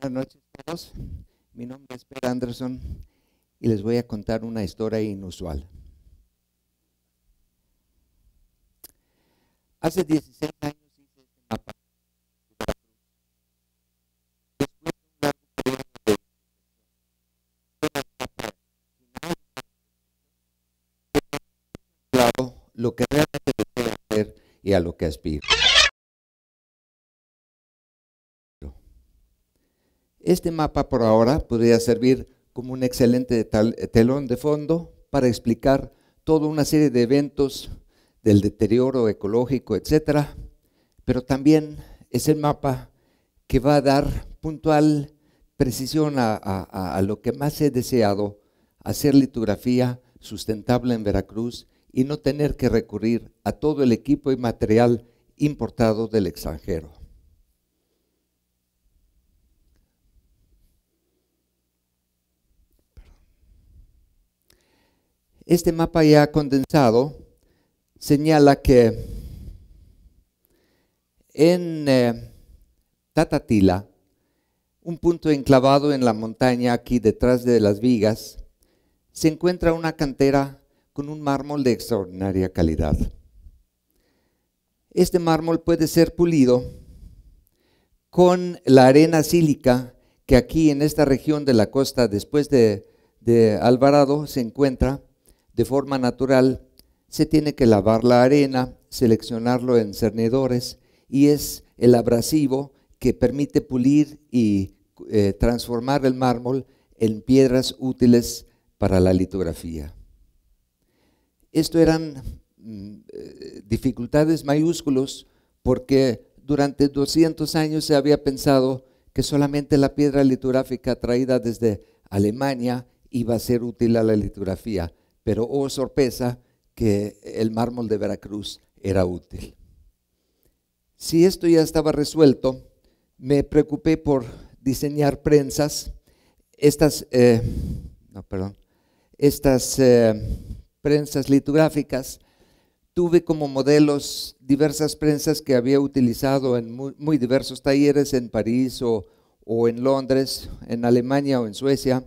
Buenas noches a todos. Mi nombre es Peter Anderson y les voy a contar una historia inusual. Hace 16 años hice este mapa. lo que realmente hacer y a lo que aspiro. Este mapa por ahora podría servir como un excelente eh, telón de fondo para explicar toda una serie de eventos del deterioro ecológico, etc. pero también es el mapa que va a dar puntual precisión a, a lo que más he deseado, hacer litografía sustentable en Veracruz y no tener que recurrir a todo el equipo y material importado del extranjero. Este mapa ya condensado señala que en eh, Tatatila, un punto enclavado en la montaña aquí detrás de las vigas, se encuentra una cantera con un mármol de extraordinaria calidad. Este mármol puede ser pulido con la arena sílica que aquí en esta región de la costa después de Alvarado se encuentra de forma natural, se tiene que lavar la arena, seleccionarlo en cernidores y es el abrasivo que permite pulir y eh, transformar el mármol en piedras útiles para la litografía. Esto eran mm, dificultades mayúsculas porque durante 200 años se había pensado que solamente la piedra litográfica traída desde Alemania iba a ser útil a la litografía pero oh sorpresa que el mármol de Veracruz era útil. Si esto ya estaba resuelto, me preocupé por diseñar prensas. Estas, eh, estas eh, prensas litográficas, tuve como modelos diversas prensas que había utilizado en muy, diversos talleres en París o en Londres, en Alemania o en Suecia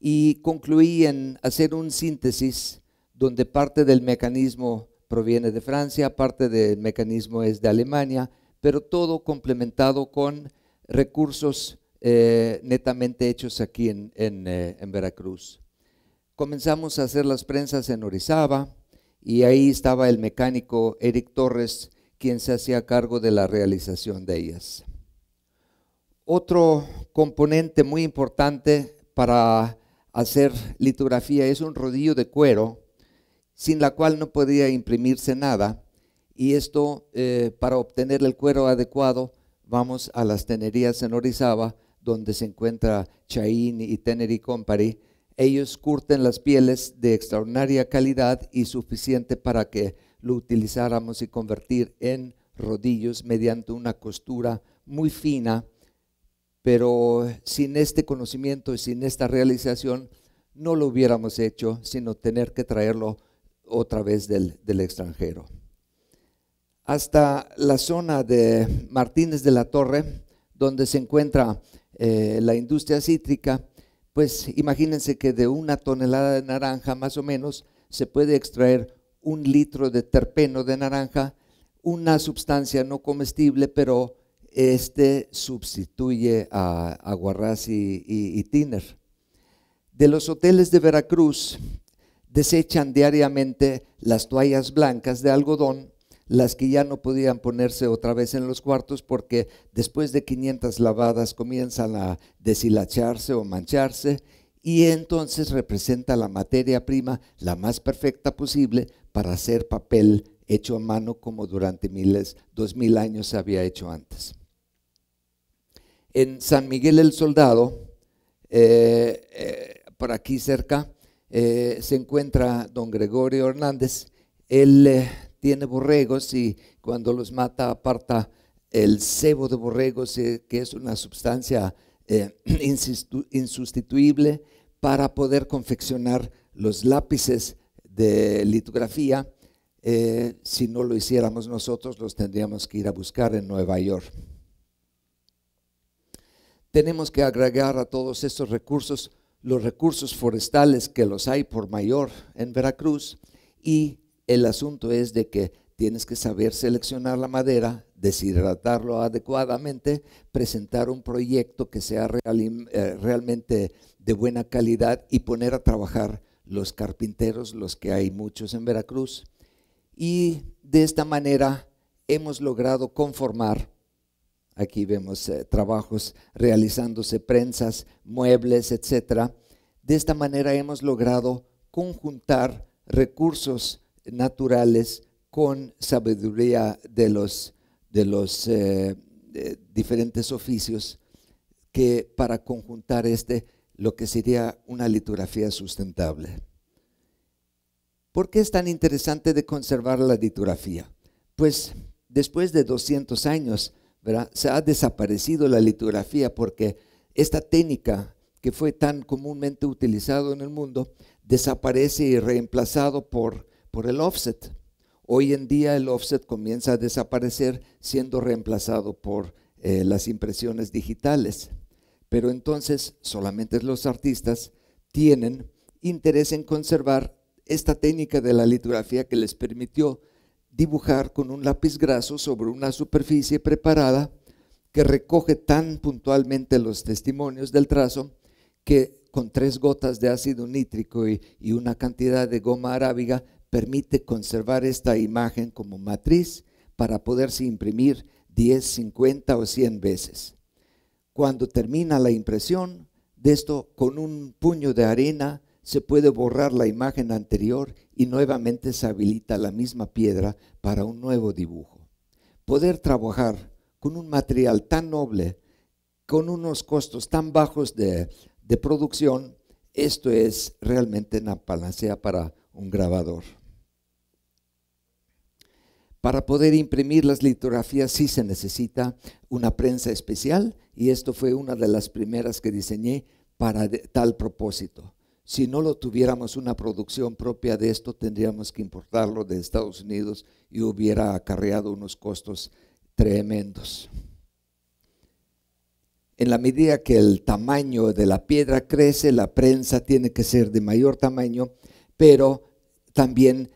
y concluí en hacer un síntesis donde parte del mecanismo proviene de Francia, parte del mecanismo es de Alemania, pero todo complementado con recursos eh, netamente hechos aquí en, eh, en, Veracruz. Comenzamos a hacer las prensas en Orizaba y ahí estaba el mecánico Eric Torres, quien se hacía cargo de la realización de ellas. Otro componente muy importante para hacer litografía es un rodillo de cuero sin la cual no podía imprimirse nada y esto eh, para obtener el cuero adecuado vamos a las tenerías en Orizaba donde se encuentra Chain y Tenery Company. Ellos curten las pieles de extraordinaria calidad y suficiente para que lo utilizáramos y convertir en rodillos mediante una costura muy fina pero sin este conocimiento y sin esta realización no lo hubiéramos hecho, sino tener que traerlo otra vez del, extranjero. Hasta la zona de Martínez de la Torre, donde se encuentra eh, la industria cítrica, pues imagínense que de una tonelada de naranja más o menos se puede extraer un litro de terpeno de naranja, una sustancia no comestible, pero este sustituye a, a y, Tiner. De los hoteles de Veracruz desechan diariamente las toallas blancas de algodón, las que ya no podían ponerse otra vez en los cuartos porque después de 500 lavadas comienzan a deshilacharse o mancharse y entonces representa la materia prima la más perfecta posible para hacer papel hecho a mano como durante miles, dos mil años se había hecho antes en San Miguel el Soldado, eh, eh, por aquí cerca, eh, se encuentra don Gregorio Hernández. Él tiene borregos y cuando los mata aparta el cebo de borregos, que es una sustancia insustituible, para poder confeccionar los lápices de litografía. si no lo hiciéramos nosotros, los tendríamos que ir a buscar en Nueva York tenemos que agregar a todos estos recursos los recursos forestales que los hay por mayor en Veracruz y el asunto es de que tienes que saber seleccionar la madera, deshidratarlo adecuadamente, presentar un proyecto que sea eh, realmente de buena calidad y poner a trabajar los carpinteros, los que hay muchos en Veracruz. Y de esta manera hemos logrado conformar Aquí vemos eh, trabajos realizándose, prensas, muebles, etc. De esta manera hemos logrado conjuntar recursos naturales con sabiduría de los, eh, diferentes oficios que para conjuntar este lo que sería una litografía sustentable. ¿Por qué es tan interesante de conservar la litografía? Pues después de 200 años se ha desaparecido la litografía porque esta técnica que fue tan comúnmente utilizada en el mundo desaparece y reemplazado por, el offset. Hoy en día el offset comienza a desaparecer siendo reemplazado por eh, las impresiones digitales. Pero entonces solamente los artistas tienen interés en conservar esta técnica de la litografía que les permitió dibujar con un lápiz graso sobre una superficie preparada que recoge tan puntualmente los testimonios del trazo que con tres gotas de ácido nítrico y, una cantidad de goma arábiga permite conservar esta imagen como matriz para poderse imprimir 10, 50 o 100 veces. Cuando termina la impresión de esto, con un puño de arena se puede borrar la imagen anterior y nuevamente se habilita la misma piedra para un nuevo dibujo. Poder trabajar con un material tan noble, con unos costos tan bajos de, producción, esto es realmente una panacea para un grabador. Para poder imprimir las litografías sí se necesita una prensa especial y esto fue una de las primeras que diseñé para tal propósito. Si no lo tuviéramos una producción propia de esto, tendríamos que importarlo de Estados Unidos y hubiera acarreado unos costos tremendos. En la medida que el tamaño de la piedra crece, la prensa tiene que ser de mayor tamaño, pero también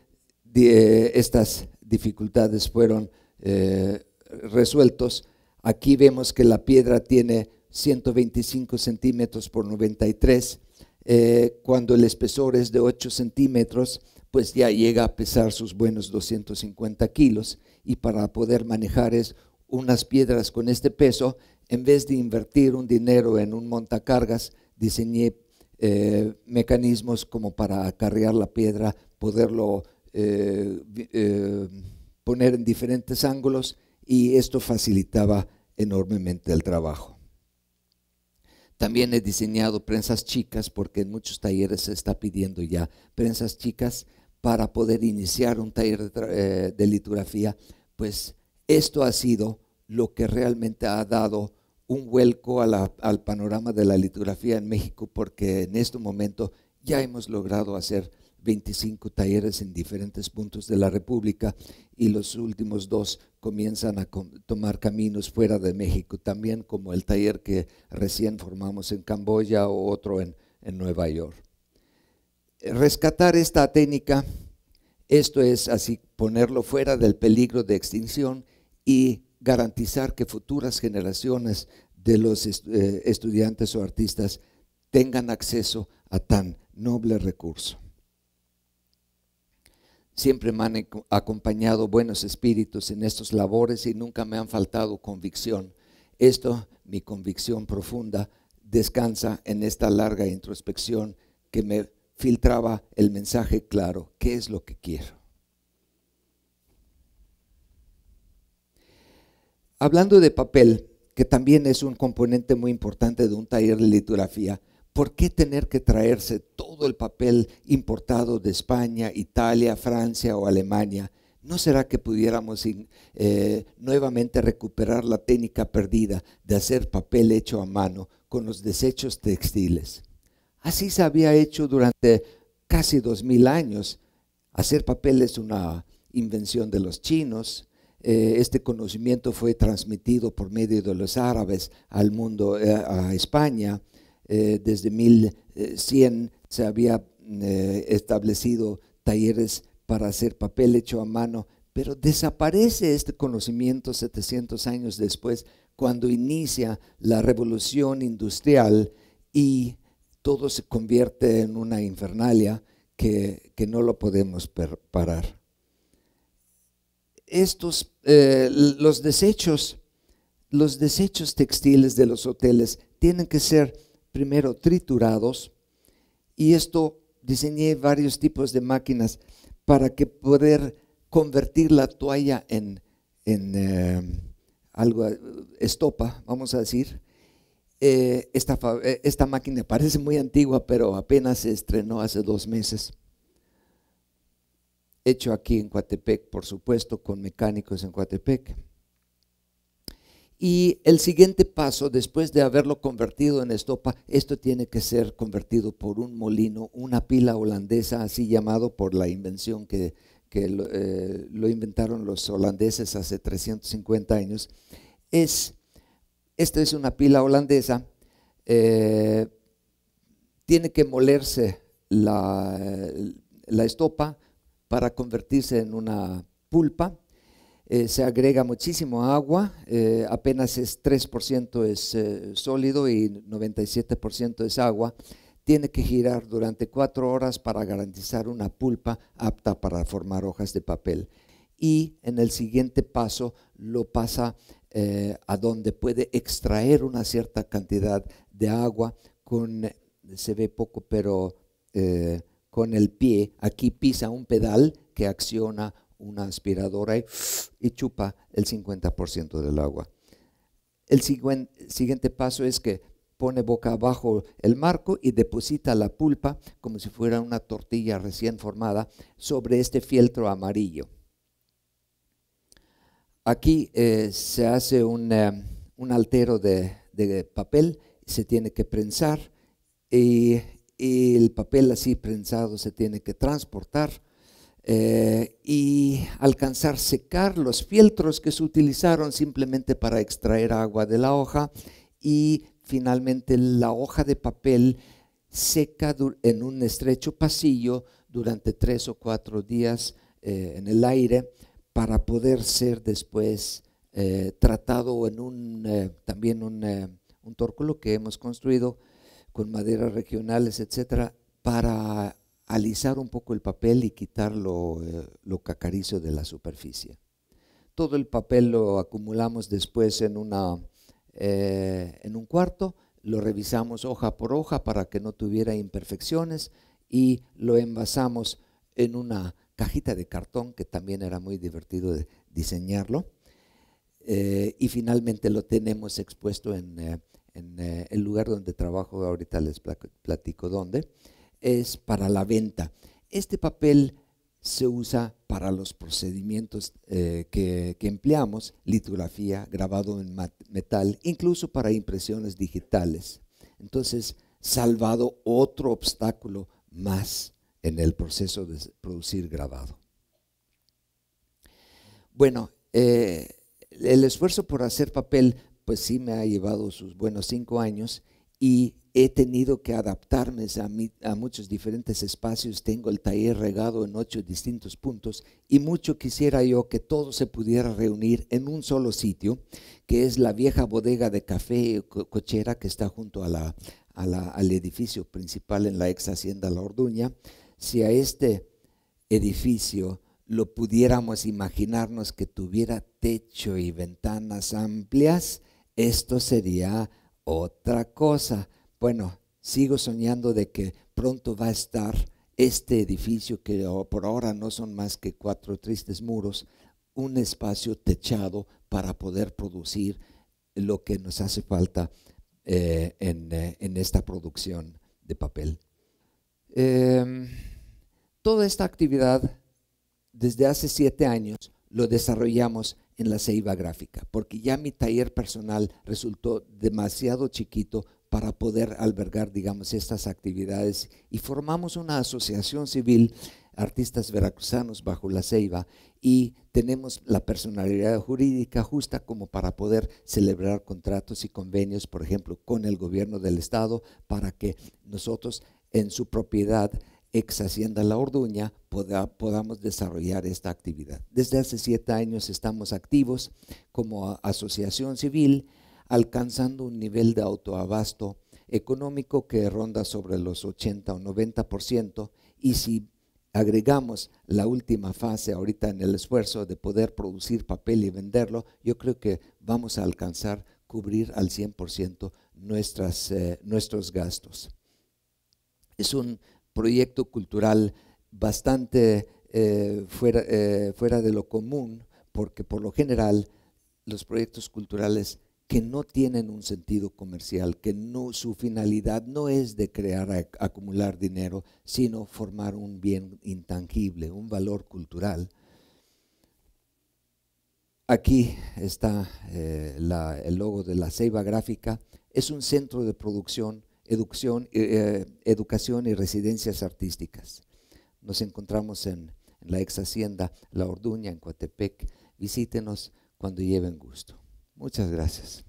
eh, estas dificultades fueron resueltas. Eh, resueltos. Aquí vemos que la piedra tiene 125 centímetros por 93 eh, cuando el espesor es de 8 centímetros, pues ya llega a pesar sus buenos 250 kilos y para poder manejar es unas piedras con este peso, en vez de invertir un dinero en un montacargas, diseñé eh, mecanismos como para acarrear la piedra, poderlo eh, poner en diferentes ángulos y esto facilitaba enormemente el trabajo. También he diseñado prensas chicas porque en muchos talleres se está pidiendo ya prensas chicas para poder iniciar un taller de, eh, litografía. Pues esto ha sido lo que realmente ha dado un vuelco al panorama de la litografía en México porque en este momento ya hemos logrado hacer 25 talleres en diferentes puntos de la República y los últimos dos comienzan a tomar caminos fuera de México, también como el taller que recién formamos en Camboya o otro en, en Nueva York. Rescatar esta técnica, esto es así, ponerlo fuera del peligro de extinción y garantizar que futuras generaciones de los eh, estudiantes o artistas tengan acceso a tan noble recurso. Siempre me han acompañado buenos espíritus en estas labores y nunca me han faltado convicción. Esto, mi convicción profunda, descansa en esta larga introspección que me filtraba el mensaje claro, ¿qué es lo que quiero? Hablando de papel, que también es un componente muy importante de un taller de litografía, ¿Por qué tener que traerse todo el papel importado de España, Italia, Francia o Alemania? ¿No será que pudiéramos eh, nuevamente recuperar la técnica perdida de hacer papel hecho a mano con los desechos textiles? Así se había hecho durante casi dos mil años. Hacer papel es una invención de los chinos. Eh, este conocimiento fue transmitido por medio de los árabes al mundo, eh, a España. Eh, desde 1100 eh, se había eh, establecido talleres para hacer papel hecho a mano, pero desaparece este conocimiento 700 años después cuando inicia la revolución industrial y todo se convierte en una infernalia que, no lo podemos parar. Estos, los desechos, los desechos textiles de los hoteles tienen que ser primero triturados y esto diseñé varios tipos de máquinas para que poder convertir la toalla en, eh, algo, estopa, vamos a decir. Eh, esta, eh, esta máquina parece muy antigua, pero apenas se estrenó hace dos meses. Hecho aquí en Coatepec, por supuesto, con mecánicos en Coatepec. Y el siguiente paso, después de haberlo convertido en estopa, esto tiene que ser convertido por un molino, una pila holandesa, así llamado por la invención que, eh, lo, inventaron los holandeses hace 350 años. Es, esta es una pila holandesa, eh, tiene que molerse la estopa para convertirse en una pulpa eh, se agrega muchísimo agua, eh, apenas es 3% es eh, sólido y 97% es agua. Tiene que girar durante cuatro horas para garantizar una pulpa apta para formar hojas de papel. Y en el siguiente paso lo pasa a donde puede extraer una cierta cantidad de agua con, se ve poco, pero con el pie. Aquí pisa un pedal que acciona una aspiradora y, chupa el 50% del agua. El siguiente paso es que pone boca abajo el marco y deposita la pulpa como si fuera una tortilla recién formada sobre este fieltro amarillo. Aquí eh, se hace un, eh, altero de, papel, se tiene que prensar y, el papel así prensado se tiene que transportar eh, y alcanzar secar los fieltros que se utilizaron simplemente para extraer agua de la hoja y finalmente la hoja de papel seca en un estrecho pasillo durante tres o cuatro días eh, en el aire para poder ser después eh, tratado en un, también un, un tórculo que hemos construido con maderas regionales, etcétera, para alisar un poco el papel y quitar lo, eh, cacarizo de la superficie. Todo el papel lo acumulamos después en, una, eh, en un cuarto, lo revisamos hoja por hoja para que no tuviera imperfecciones y lo envasamos en una cajita de cartón que también era muy divertido diseñarlo. Eh, y finalmente lo tenemos expuesto en el lugar donde trabajo, ahorita les platico dónde es para la venta. Este papel se usa para los procedimientos eh, que, empleamos, litografía, grabado en metal, incluso para impresiones digitales. Entonces, salvado otro obstáculo más en el proceso de producir grabado. Bueno, eh, el esfuerzo por hacer papel, pues sí me ha llevado sus buenos cinco años y he tenido que adaptarme a, muchos diferentes espacios, tengo el taller regado en ocho distintos puntos y mucho quisiera yo que todo se pudiera reunir en un solo sitio, que es la vieja bodega de café cochera que está junto al edificio principal en la ex hacienda La Orduña. Si a este edificio lo pudiéramos imaginarnos que tuviera techo y ventanas amplias, esto sería otra cosa bueno, sigo soñando de que pronto va a estar este edificio, que por ahora no son más que cuatro tristes muros, un espacio techado para poder producir lo que nos hace falta eh, eh, en, esta producción de papel. Em, toda esta actividad, desde hace siete años, lo desarrollamos en la ceiba gráfica, porque ya mi taller personal resultó demasiado chiquito para poder albergar, digamos, estas actividades y formamos una asociación civil, artistas veracruzanos bajo la ceiba, y tenemos la personalidad jurídica justa como para poder celebrar contratos y convenios, por ejemplo, con el gobierno del estado, para que nosotros en su propiedad ex Hacienda La Orduña podamos desarrollar esta actividad. Desde hace siete años estamos activos como asociación civil, alcanzando un nivel de autoabasto económico que ronda sobre los 80 o 90%, y si agregamos la última fase ahorita en el esfuerzo de poder producir papel y venderlo, yo creo que vamos a alcanzar cubrir al 100% nuestras, eh, nuestros gastos. Es un proyecto cultural bastante eh, eh, fuera de lo común, porque por lo general los proyectos culturales que no tienen un sentido comercial, que no, su finalidad no es de crear, acumular dinero, sino formar un bien intangible, un valor cultural. Aquí está eh, el logo de la Ceiba Gráfica. Es un centro de producción, eh, eh, educación, y residencias artísticas. Nos encontramos en, la ex hacienda La Orduña, en Coatepec. Visítenos cuando lleven gusto. Muchas gracias.